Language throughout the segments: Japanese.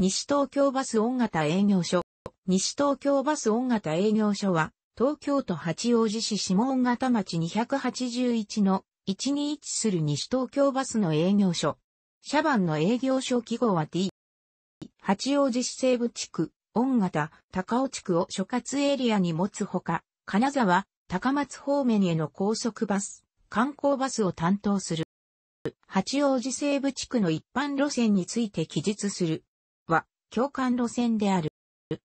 西東京バス音型営業所。西東京バス音型営業所は、東京都八王子市下音型町281の1に位置する西東京バスの営業所。社番の営業所記号は D。八王子市西部地区、音型、高尾地区を所轄エリアに持つほか、金沢、高松方面への高速バス、観光バスを担当する。八王子西部地区の一般路線について記述する共感路線である。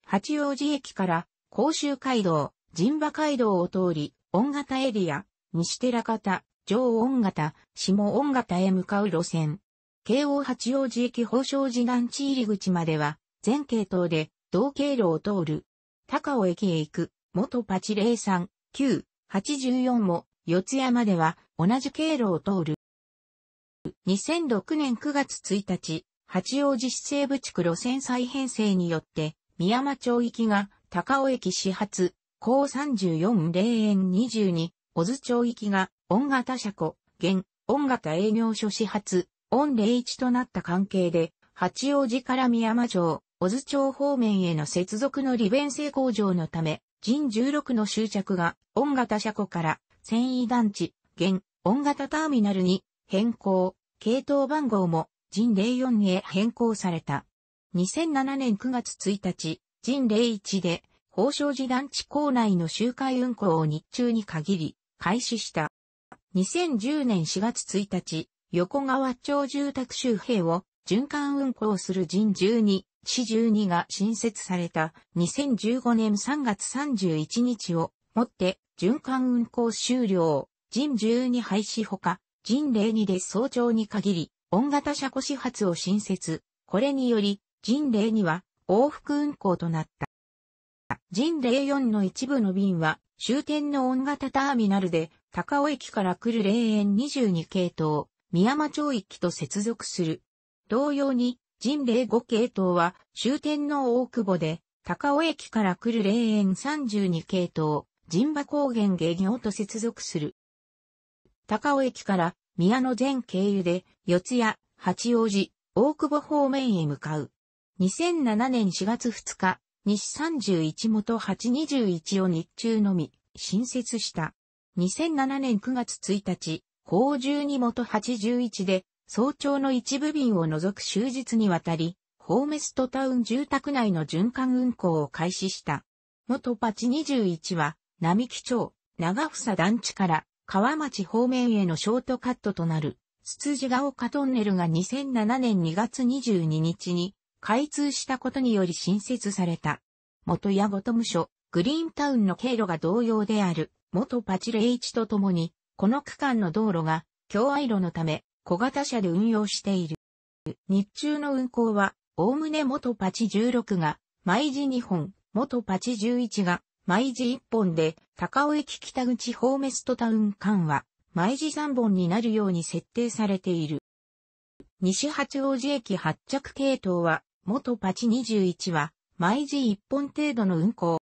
八王子駅から甲州街道、神馬街道を通り、音型エリア、西寺方、上音型、下音型へ向かう路線。京王八王子駅宝生寺団地入り口までは、全系統で同経路を通る。高尾駅へ行く、元パチ三九八十四も、四谷までは同じ経路を通る。2006年9月1日、八王子市西部地区路線再編成によって、宮間町行きが高尾駅始発、高34霊園22、小津町行きが、音型車庫、現、音型営業所始発、音01となった関係で、八王子から宮間町、小津町方面への接続の利便性向上のため、人16の終着が、音型車庫から、繊維団地、現、音型ターミナルに、変更、系統番号も、人04へ変更された。2007年9月1日、人01で、宝生寺団地構内の周回運行を日中に限り、開始した。2010年4月1日、横川町住宅周辺を循環運行する人12、市12が新設された2015年3月31日をもって循環運行終了、人12廃止ほか、人02で早朝に限り音型車庫始発を新設。これにより、人霊には往復運行となった。人霊4の一部の便は終点の音型ターミナルで高尾駅から来る霊園22系統、宮山町駅と接続する。同様に、人霊5系統は終点の大久保で高尾駅から来る霊園32系統、神馬高原下行と接続する。高尾駅から宮野前経由で、四谷、八王子、大久保方面へ向かう。2007年4月2日、西31元821を日中のみ、新設した。2007年9月1日、法12元81で、早朝の一部便を除く終日にわたり、ホーメストタウン住宅内の循環運行を開始した。元パチ21は、並木町、長房団地から、川町方面へのショートカットとなる、ツツジが丘トンネルが2007年2月22日に開通したことにより新設された。元矢ゴと無所、グリーンタウンの経路が同様である、元パチレイチとともに、この区間の道路が、共愛路のため、小型車で運用している。日中の運行は、おおむね元パチ16が、毎時2本、元パチ11が、毎時1本で、高尾駅北口ホーメストタウン間は、毎時3本になるように設定されている。西八王子駅発着系統は、元パチ21は、毎時1本程度の運行。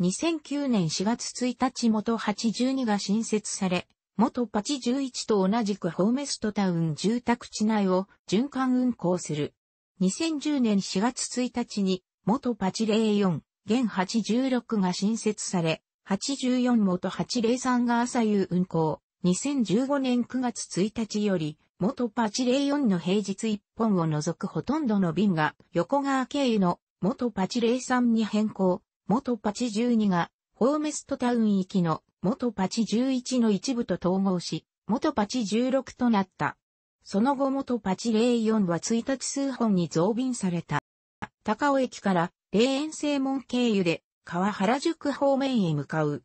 2009年4月1日元82が新設され、元パチ11と同じくホーメストタウン住宅地内を循環運行する。2010年4月1日に元パチ04、現86が新設され、84元803が朝夕運行。2015年9月1日より、元804の平日1本を除くほとんどの便が横川経由の元803に変更、元812がホームストタウン行きの元811の一部と統合し、元816となった。その後元804は1日数本に増便された。高尾駅から霊園正門経由で川原宿方面へ向かう。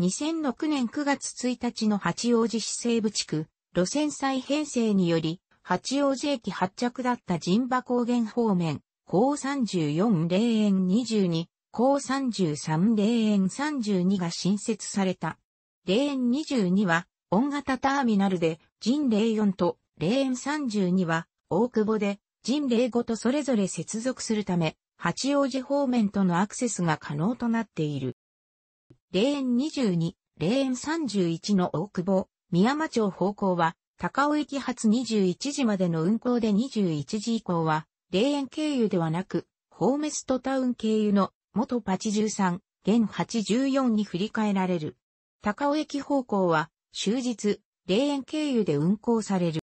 2006年9月1日の八王子市西部地区、路線再編成により、八王子駅発着だった神馬高原方面、高34霊園22、高33霊園32が新設された。霊園22は、大型ターミナルで、神霊4と、霊園32は、大久保で、神霊5とそれぞれ接続するため、八王子方面とのアクセスが可能となっている。霊園22、霊園31の大久保、宮間町方向は、高尾駅発21時までの運行で21時以降は、霊園経由ではなく、ホーメストタウン経由の元83、現84に振り替えられる。高尾駅方向は、終日、霊園経由で運行される。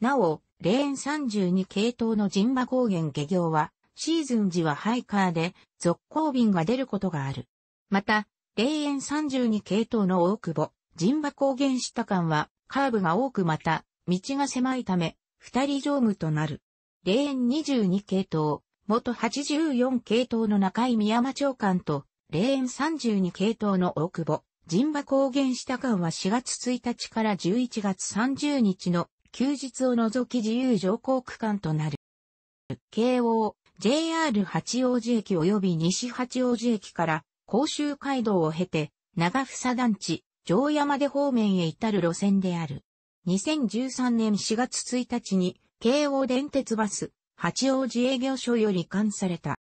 なお、霊園32系統の神馬高原下行は、シーズン時はハイカーで続行便が出ることがある。また、霊園32系統の大久保、神馬高原下間はカーブが多くまた、道が狭いため、二人乗務となる。霊園22系統、元84系統の中井宮間長官と、霊園32系統の大久保、神馬高原下間は4月1日から11月30日の休日を除き自由乗降区間となる。慶応、JR 八王子駅及び西八王子駅から甲州街道を経て長房団地、城山で方面へ至る路線である。2013年4月1日に京王電鉄バス八王子営業所より関された。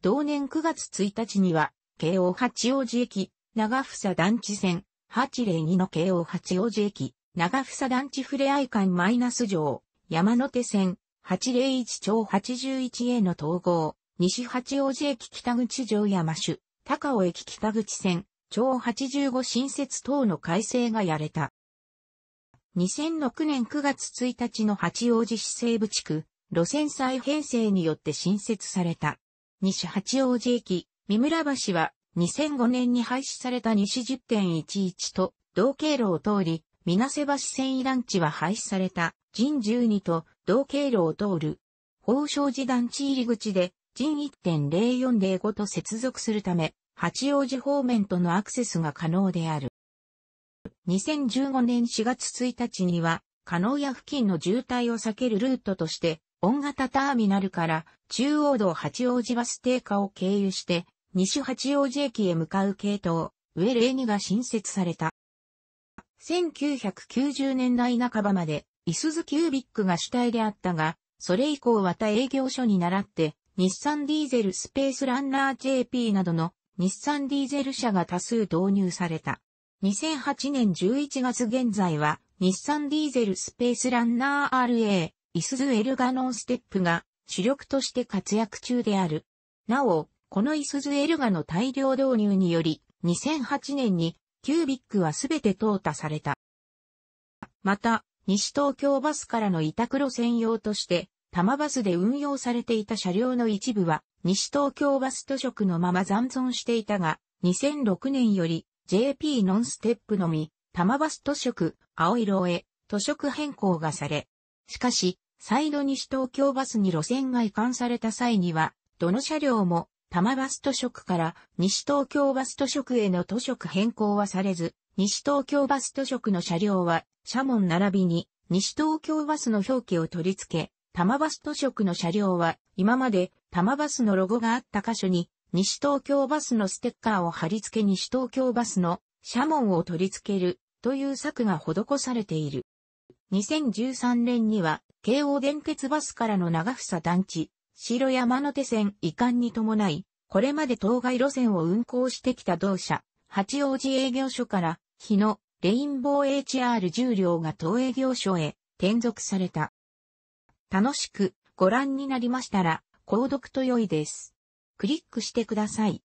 同年9月1日には京王八王子駅長房団地線802の京王八王子駅長房団地ふれあい館マイナス城山手線801町 81A の統合、西八王子駅北口城山主、高尾駅北口線、町85新設等の改正がやれた。2006年9月1日の八王子市西部地区、路線再編成によって新設された。西八王子駅、三村橋は2005年に廃止された西10.11と同経路を通り、み瀬橋繊維団地は廃止された、人12と同経路を通る。宝生寺団地入り口で、人1.0405と接続するため、八王子方面とのアクセスが可能である。2015年4月1日には、加納屋付近の渋滞を避けるルートとして、大型ターミナルから中央道八王子バス停下を経由して、西八王子駅へ向かう系統、上レーニが新設された。1990年代半ばまで、イスズキュービックが主体であったが、それ以降は他営業所に倣って、日産ディーゼルスペースランナー JP などの日産ディーゼル車が多数導入された。2008年11月現在は、日産ディーゼルスペースランナー RA、イスズエルガノンステップが主力として活躍中である。なお、このイスズエルガの大量導入により、2008年にキュービックはすべて淘汰された。また、西東京バスからの委託路線用として、多摩バスで運用されていた車両の一部は、西東京バス都色のまま残存していたが、2006年より JP ノンステップのみ、多摩バス都色、青色へ、都色変更がされ。しかし、再度西東京バスに路線が移管された際には、どの車両も多摩バス都職から西東京バス都職への都職変更はされず、西東京バス都職の車両は、車門並びに西東京バスの表記を取り付け、多摩バス都職の車両は、今まで多摩バスのロゴがあった箇所に、西東京バスのステッカーを貼り付け西東京バスの車門を取り付けるという策が施されている。2013年には、京王電鉄バスからの長房団地、白山手線移管に伴い、これまで当該路線を運行してきた同社、八王子営業所から、日野、レインボー h r 重量が当営業所へ転属された。楽しくご覧になりましたら、購読と良いです。クリックしてください。